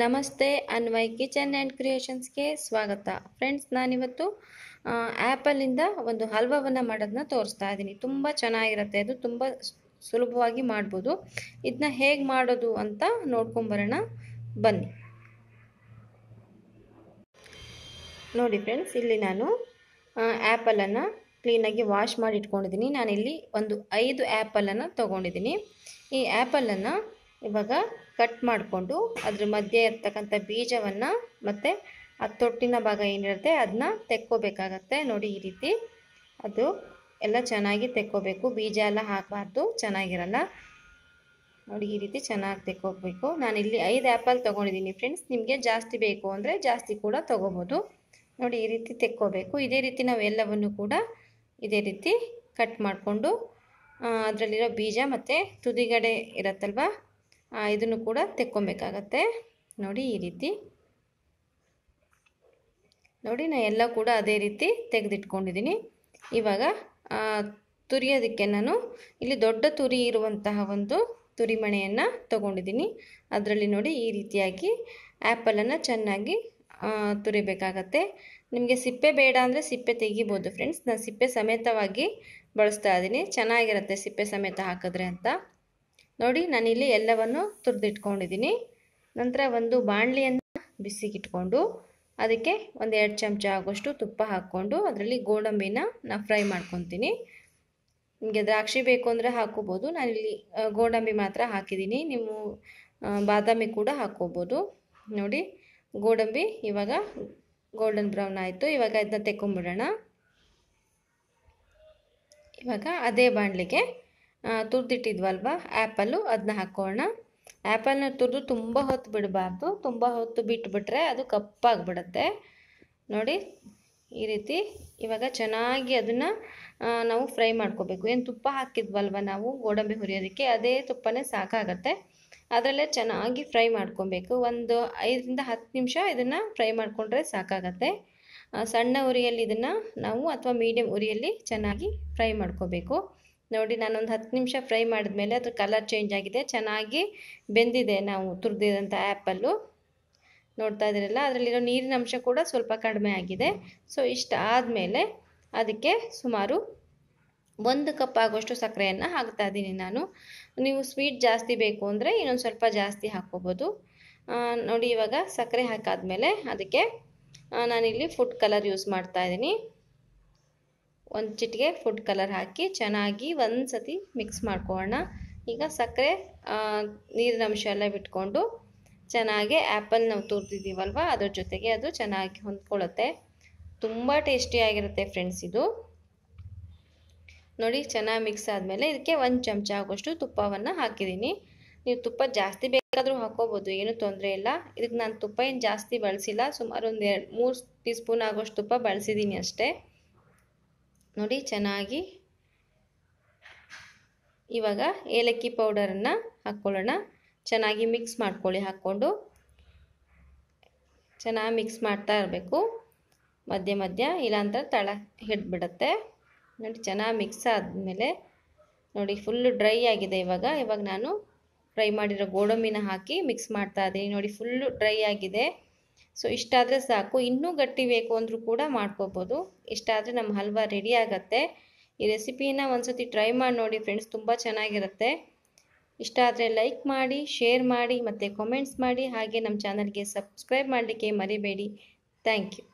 ನಮಸ್ತೆ ಅನ್ವಯ್ kitchen and ಕ್ರಿಯೇಷನ್ಸ್ಗೆ ಸ್ವಾಗತ friends ನಾನಿವತ್ತು ಆ್ಯಪಲ್ಲಿಂದ ಒಂದು ಹಲ್ವವನ್ನು ಮಾಡೋದನ್ನ ತೋರಿಸ್ತಾ ಇದ್ದೀನಿ ತುಂಬ ಚೆನ್ನಾಗಿರುತ್ತೆ ಅದು ತುಂಬ ಸುಲಭವಾಗಿ ಮಾಡ್ಬೋದು ಇದನ್ನ ಹೇಗೆ ಮಾಡೋದು ಅಂತ ನೋಡ್ಕೊಂಬರೋಣ ಬನ್ನಿ ನೋಡಿ ಫ್ರೆಂಡ್ಸ್ ಇಲ್ಲಿ ನಾನು ಆ್ಯಪಲನ್ನು ಕ್ಲೀನಾಗಿ ವಾಶ್ ಮಾಡಿ ಇಟ್ಕೊಂಡಿದ್ದೀನಿ ನಾನಿಲ್ಲಿ ಒಂದು ಐದು ಆ್ಯಪಲನ್ನು ತೊಗೊಂಡಿದ್ದೀನಿ ಈ ಆ್ಯಪಲನ್ನು ಇವಾಗ ಕಟ್ ಮಾಡಿಕೊಂಡು ಅದ್ರ ಮಧ್ಯೆ ಇರ್ತಕ್ಕಂಥ ಬೀಜವನ್ನು ಮತ್ತು ಆ ತೊಟ್ಟಿನ ಭಾಗ ಏನಿರುತ್ತೆ ಅದನ್ನ ತೆಕ್ಕೋಬೇಕಾಗತ್ತೆ ನೋಡಿ ಈ ರೀತಿ ಅದು ಎಲ್ಲ ಚೆನ್ನಾಗಿ ತೆಕ್ಕೋಬೇಕು ಬೀಜ ಎಲ್ಲ ಹಾಕಬಾರ್ದು ಚೆನ್ನಾಗಿರಲ್ಲ ನೋಡಿ ಈ ರೀತಿ ಚೆನ್ನಾಗಿ ತೆಕ್ಕೋಬೇಕು ನಾನು ಇಲ್ಲಿ ಐದು ಆ್ಯಪಲ್ ತೊಗೊಂಡಿದ್ದೀನಿ ಫ್ರೆಂಡ್ಸ್ ನಿಮಗೆ ಜಾಸ್ತಿ ಬೇಕು ಅಂದರೆ ಜಾಸ್ತಿ ಕೂಡ ತೊಗೋಬೋದು ನೋಡಿ ಈ ರೀತಿ ತೆಕ್ಕೋಬೇಕು ಇದೇ ರೀತಿ ನಾವು ಎಲ್ಲವನ್ನು ಕೂಡ ಇದೇ ರೀತಿ ಕಟ್ ಮಾಡಿಕೊಂಡು ಅದರಲ್ಲಿರೋ ಬೀಜ ಮತ್ತು ತುದಿಗಡೆ ಇರತ್ತಲ್ವ ಇದನ್ನು ಕೂಡ ತೆಕ್ಕೊಬೇಕಾಗತ್ತೆ ನೋಡಿ ಈ ರೀತಿ ನೋಡಿ ನಾನು ಎಲ್ಲ ಕೂಡ ಅದೇ ರೀತಿ ತೆಗೆದಿಟ್ಕೊಂಡಿದ್ದೀನಿ ಇವಾಗ ತುರಿಯೋದಕ್ಕೆ ನಾನು ಇಲ್ಲಿ ದೊಡ್ಡ ತುರಿ ಇರುವಂತಹ ಒಂದು ತುರಿಮಣೆಯನ್ನು ಮಣೆಯನ್ನು ತೊಗೊಂಡಿದ್ದೀನಿ ಅದರಲ್ಲಿ ನೋಡಿ ಈ ರೀತಿಯಾಗಿ ಆ್ಯಪಲನ್ನು ಚೆನ್ನಾಗಿ ತುರಿಬೇಕಾಗತ್ತೆ ನಿಮಗೆ ಸಿಪ್ಪೆ ಬೇಡ ಅಂದರೆ ಸಿಪ್ಪೆ ತೆಗಿಬೋದು ಫ್ರೆಂಡ್ಸ್ ನಾನು ಸಿಪ್ಪೆ ಸಮೇತವಾಗಿ ಬಳಸ್ತಾ ಇದ್ದೀನಿ ಚೆನ್ನಾಗಿರುತ್ತೆ ಸಿಪ್ಪೆ ಸಮೇತ ಹಾಕಿದ್ರೆ ಅಂತ ನೋಡಿ ನಾನಿಲ್ಲಿ ಎಲ್ಲವನ್ನು ತುರಿದಿಟ್ಕೊಂಡಿದ್ದೀನಿ ನಂತರ ಒಂದು ಬಾಣಲಿಯನ್ನು ಬಿಸಿಗಿಟ್ಕೊಂಡು ಅದಕ್ಕೆ ಒಂದು ಎರಡು ಚಮಚ ಆಗೋಷ್ಟು ತುಪ್ಪ ಹಾಕ್ಕೊಂಡು ಅದರಲ್ಲಿ ಗೋಡಂಬಿನ ನಾನು ಫ್ರೈ ಮಾಡ್ಕೊತೀನಿ ನಿಮಗೆ ದ್ರಾಕ್ಷಿ ಬೇಕು ಅಂದರೆ ಹಾಕೋಬೋದು ನಾನಿಲ್ಲಿ ಗೋಡಂಬಿ ಮಾತ್ರ ಹಾಕಿದ್ದೀನಿ ನೀವು ಬಾದಾಮಿ ಕೂಡ ಹಾಕ್ಕೋಬೋದು ನೋಡಿ ಗೋಡಂಬಿ ಇವಾಗ ಗೋಲ್ಡನ್ ಬ್ರೌನ್ ಆಯಿತು ಇವಾಗ ಇದನ್ನ ತೆಕ್ಕೊಂಬಿಡೋಣ ಇವಾಗ ಅದೇ ಬಾಣಲಿಗೆ ತುರಿದಿಟ್ಟಿದ್ವಲ್ವ ಆ್ಯಪಲ್ಲು ಅದನ್ನ ಹಾಕೋಣ ಆ್ಯಪಲ್ನ ತುರಿದು ತುಂಬ ಹೊತ್ತು ಬಿಡಬಾರ್ದು ತುಂಬ ಹೊತ್ತು ಬಿಟ್ಟುಬಿಟ್ರೆ ಅದು ಕಪ್ಪಾಗಿಬಿಡುತ್ತೆ ನೋಡಿ ಈ ರೀತಿ ಇವಾಗ ಚೆನ್ನಾಗಿ ಅದನ್ನು ನಾವು ಫ್ರೈ ಮಾಡ್ಕೋಬೇಕು ಏನು ತುಪ್ಪ ಹಾಕಿದ್ವಲ್ವ ನಾವು ಗೋಡಂಬಿ ಹುರಿಯೋದಕ್ಕೆ ಅದೇ ತುಪ್ಪನೇ ಸಾಕಾಗತ್ತೆ ಅದರಲ್ಲೇ ಚೆನ್ನಾಗಿ ಫ್ರೈ ಮಾಡ್ಕೊಬೇಕು ಒಂದು ಐದರಿಂದ ಹತ್ತು ನಿಮಿಷ ಇದನ್ನು ಫ್ರೈ ಮಾಡಿಕೊಂಡ್ರೆ ಸಾಕಾಗತ್ತೆ ಸಣ್ಣ ಉರಿಯಲ್ಲಿ ಇದನ್ನು ನಾವು ಅಥವಾ ಮೀಡಿಯಮ್ ಉರಿಯಲ್ಲಿ ಚೆನ್ನಾಗಿ ಫ್ರೈ ಮಾಡ್ಕೋಬೇಕು ನೋಡಿ ನಾನೊಂದು ಹತ್ತು ನಿಮಿಷ ಫ್ರೈ ಮಾಡಿದ ಮೇಲೆ ಅದರ ಕಲರ್ ಚೇಂಜ್ ಆಗಿದೆ ಚೆನ್ನಾಗಿ ಬೆಂದಿದೆ ನಾವು ತುರಿದಿರೋಂಥ ಆ್ಯಪಲ್ಲು ನೋಡ್ತಾ ಇದ್ದೀರಲ್ಲ ಅದರಲ್ಲಿರೋ ನೀರಿನ ಅಂಶ ಕೂಡ ಸ್ವಲ್ಪ ಕಡಿಮೆ ಆಗಿದೆ ಸೊ ಇಷ್ಟು ಆದಮೇಲೆ ಅದಕ್ಕೆ ಸುಮಾರು ಒಂದು ಕಪ್ ಆಗೋಷ್ಟು ಸಕ್ಕರೆಯನ್ನು ಹಾಕ್ತಾ ಇದ್ದೀನಿ ನಾನು ನೀವು ಸ್ವೀಟ್ ಜಾಸ್ತಿ ಬೇಕು ಅಂದರೆ ಇನ್ನೊಂದು ಸ್ವಲ್ಪ ಜಾಸ್ತಿ ಹಾಕ್ಕೋಬೋದು ನೋಡಿ ಇವಾಗ ಸಕ್ಕರೆ ಹಾಕಾದ್ಮೇಲೆ ಅದಕ್ಕೆ ನಾನಿಲ್ಲಿ ಫುಡ್ ಕಲರ್ ಯೂಸ್ ಮಾಡ್ತಾ ಇದ್ದೀನಿ ಒಂದು ಚಿಟಿಗೆ ಫುಡ್ ಕಲರ್ ಹಾಕಿ ಚೆನ್ನಾಗಿ ಒಂದು ಸತಿ ಮಿಕ್ಸ್ ಮಾಡ್ಕೊಳ್ಳೋಣ ಈಗ ಸಕ್ಕರೆ ನೀರಿನ ಅಂಶ ಎಲ್ಲ ಬಿಟ್ಕೊಂಡು ಚೆನ್ನಾಗಿ ಆ್ಯಪಲ್ ನಾವು ತುರಿದಿದ್ದೀವಲ್ವ ಅದ್ರ ಜೊತೆಗೆ ಅದು ಚೆನ್ನಾಗಿ ಹೊಂದ್ಕೊಳ್ಳುತ್ತೆ ತುಂಬ ಟೇಸ್ಟಿಯಾಗಿರುತ್ತೆ ಫ್ರೆಂಡ್ಸ್ ಇದು ನೋಡಿ ಚೆನ್ನಾಗಿ ಮಿಕ್ಸ್ ಆದಮೇಲೆ ಇದಕ್ಕೆ ಒಂದು ಚಮಚ ಆಗೋಷ್ಟು ತುಪ್ಪವನ್ನು ಹಾಕಿದ್ದೀನಿ ನೀವು ತುಪ್ಪ ಜಾಸ್ತಿ ಬೇಕಾದರೂ ಹಾಕೋಬೋದು ಏನೂ ತೊಂದರೆ ಇಲ್ಲ ಇದಕ್ಕೆ ನಾನು ತುಪ್ಪ ಏನು ಜಾಸ್ತಿ ಬಳಸಿಲ್ಲ ಸುಮಾರು ಒಂದು ಎರಡು ಮೂರು ಟೀ ಸ್ಪೂನ್ ಆಗೋಷ್ಟು ತುಪ್ಪ ಬಳಸಿದ್ದೀನಿ ಅಷ್ಟೇ ನೋಡಿ ಚೆನ್ನಾಗಿ ಇವಾಗ ಏಲಕ್ಕಿ ಪೌಡರನ್ನು ಹಾಕ್ಕೊಳ್ಳೋಣ ಚೆನ್ನಾಗಿ ಮಿಕ್ಸ್ ಮಾಡ್ಕೊಳ್ಳಿ ಹಾಕ್ಕೊಂಡು ಚೆನ್ನಾಗಿ ಮಿಕ್ಸ್ ಮಾಡ್ತಾ ಇರಬೇಕು ಮಧ್ಯ ಮಧ್ಯ ಇಲ್ಲಾಂದ್ರೆ ತಳ ಹಿಡ್ಬಿಡುತ್ತೆ ನೋಡಿ ಚೆನ್ನಾಗಿ ಮಿಕ್ಸ್ ಆದಮೇಲೆ ನೋಡಿ ಫುಲ್ಲು ಡ್ರೈ ಆಗಿದೆ ಇವಾಗ ಇವಾಗ ನಾನು ಫ್ರೈ ಮಾಡಿರೋ ಗೋಡಂಬಿನ ಹಾಕಿ ಮಿಕ್ಸ್ ಮಾಡ್ತಾ ಇದ್ದೀನಿ ನೋಡಿ ಫುಲ್ಲು ಡ್ರೈ ಆಗಿದೆ ಸೊ ಇಷ್ಟಾದರೆ ಸಾಕು ಇನ್ನೂ ಗಟ್ಟಿ ಬೇಕು ಅಂದರೂ ಕೂಡ ಮಾಡ್ಕೋಬೋದು ಇಷ್ಟಾದರೆ ನಮ್ಮ ಹಲ್ವಾ ರೆಡಿ ಆಗುತ್ತೆ ಈ ರೆಸಿಪಿನ ಒಂದ್ಸತಿ ಟ್ರೈ ಮಾಡಿ ನೋಡಿ ಫ್ರೆಂಡ್ಸ್ ತುಂಬ ಚೆನ್ನಾಗಿರುತ್ತೆ ಇಷ್ಟ ಆದರೆ ಲೈಕ್ ಮಾಡಿ ಶೇರ್ ಮಾಡಿ ಮತ್ತು ಕಾಮೆಂಟ್ಸ್ ಮಾಡಿ ಹಾಗೆ ನಮ್ಮ ಚಾನಲ್ಗೆ ಸಬ್ಸ್ಕ್ರೈಬ್ ಮಾಡಲಿಕ್ಕೆ ಮರಿಬೇಡಿ ಥ್ಯಾಂಕ್ ಯು